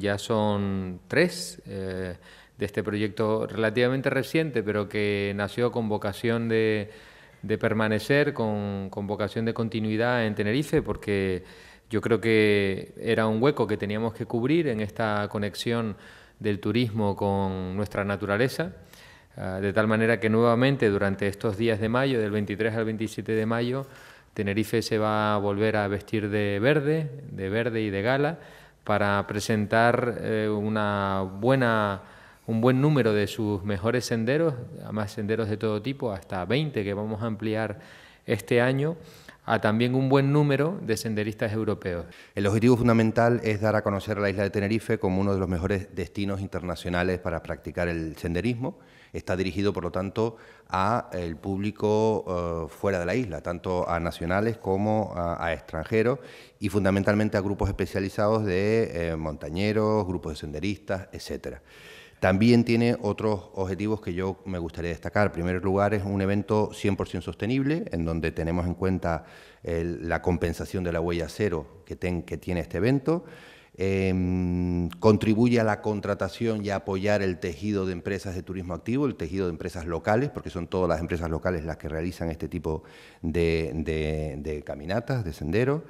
Ya son tres eh, de este proyecto relativamente reciente, pero que nació con vocación de, permanecer, con, vocación de continuidad en Tenerife, porque yo creo que era un hueco que teníamos que cubrir en esta conexión del turismo con nuestra naturaleza, eh, de tal manera que nuevamente durante estos días de mayo, del 23 al 27 de mayo, Tenerife se va a volver a vestir de verde, de verde y de gala, para presentar eh, una buena, un buen número de sus mejores senderos, además senderos de todo tipo, hasta 20 que vamos a ampliar este año, a también un buen número de senderistas europeos. El objetivo fundamental es dar a conocer a la isla de Tenerife como uno de los mejores destinos internacionales para practicar el senderismo. Está dirigido, por lo tanto, a el público eh, fuera de la isla, tanto a nacionales como a, extranjeros y fundamentalmente a grupos especializados de eh, montañeros, grupos de senderistas, etcétera. También tiene otros objetivos que yo me gustaría destacar. En primer lugar, es un evento 100% sostenible, en donde tenemos en cuenta la compensación de la huella cero que tiene este evento. Em, contribuye a la contratación y a apoyar el tejido de empresas de turismo activo, el tejido de empresas locales, porque son todas las empresas locales las que realizan este tipo de, caminatas, de senderos,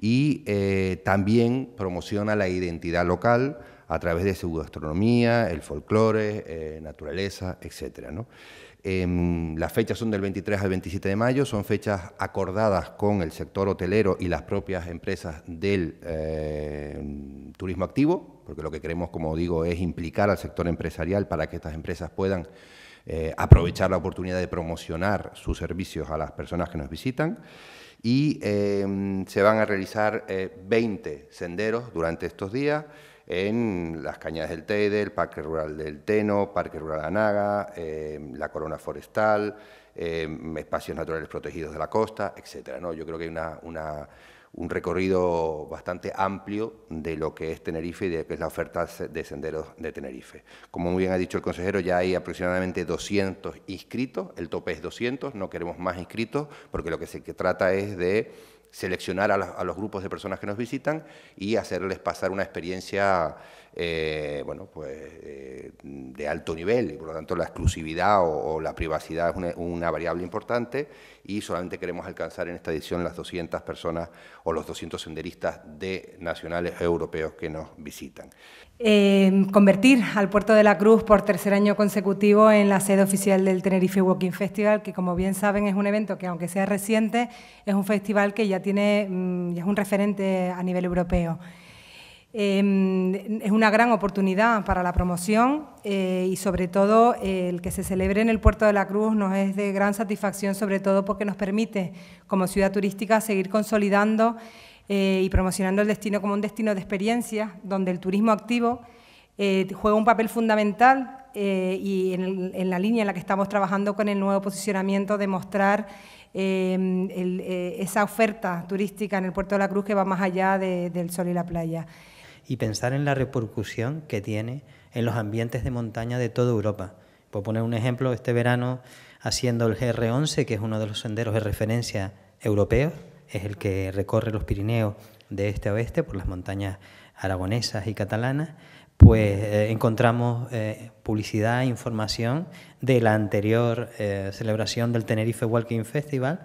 y eh, también promociona la identidad local a través de su gastronomía, el folclore, eh, naturaleza, etcétera. ¿no? Em, las fechas son del 23 al 27 de mayo, son fechas acordadas con el sector hotelero y las propias empresas del eh, turismo activo, porque lo que queremos, como digo, es implicar al sector empresarial para que estas empresas puedan eh, aprovechar la oportunidad de promocionar sus servicios a las personas que nos visitan. Y em, se van a realizar 20 eh, senderos durante estos días en las Cañadas del Teide, el Parque Rural del Teno, Parque Rural Anaga, eh, la Corona Forestal, eh, espacios naturales protegidos de la costa, etcétera. ¿no? Yo creo que hay una, un recorrido bastante amplio de lo que es Tenerife y de lo que es la oferta de senderos de Tenerife. Como muy bien ha dicho el consejero, ya hay aproximadamente 200 inscritos, el tope es 200, no queremos más inscritos, porque lo que se trata es de seleccionar a, los grupos de personas que nos visitan y hacerles pasar una experiencia eh, bueno, pues, eh, de alto nivel y por lo tanto la exclusividad o, la privacidad es una, variable importante y solamente queremos alcanzar en esta edición las 200 personas o los 200 senderistas de nacionales e europeos que nos visitan. convertir al Puerto de la Cruz por tercer año consecutivo en la sede oficial del Tenerife Walking Festival, que como bien saben es un evento que aunque sea reciente, es un festival que ya tiene, mm, ya es un referente a nivel europeo. Em, es una gran oportunidad para la promoción eh, y sobre todo el que se celebre en el Puerto de la Cruz nos es de gran satisfacción, sobre todo porque nos permite como ciudad turística seguir consolidando eh, y promocionando el destino como un destino de experiencia donde el turismo activo eh, juega un papel fundamental y en, la línea en la que estamos trabajando con el nuevo posicionamiento de mostrar em, esa oferta turística en el Puerto de la Cruz que va más allá del sol y la playa y pensar en la repercusión que tiene en los ambientes de montaña de toda Europa. Por poner un ejemplo, este verano haciendo el GR11, que es uno de los senderos de referencia europeos, es el que recorre los Pirineos de este a oeste por las montañas aragonesas y catalanas, pues eh, encontramos eh, publicidad e información de la anterior eh, celebración del Tenerife Walking Festival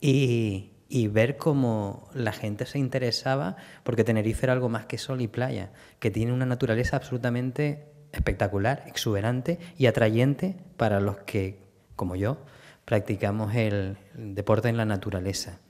y y ver cómo la gente se interesaba, porque Tenerife era algo más que sol y playa, que tiene una naturaleza absolutamente espectacular, exuberante y atrayente para los que, como yo, practicamos el deporte en la naturaleza.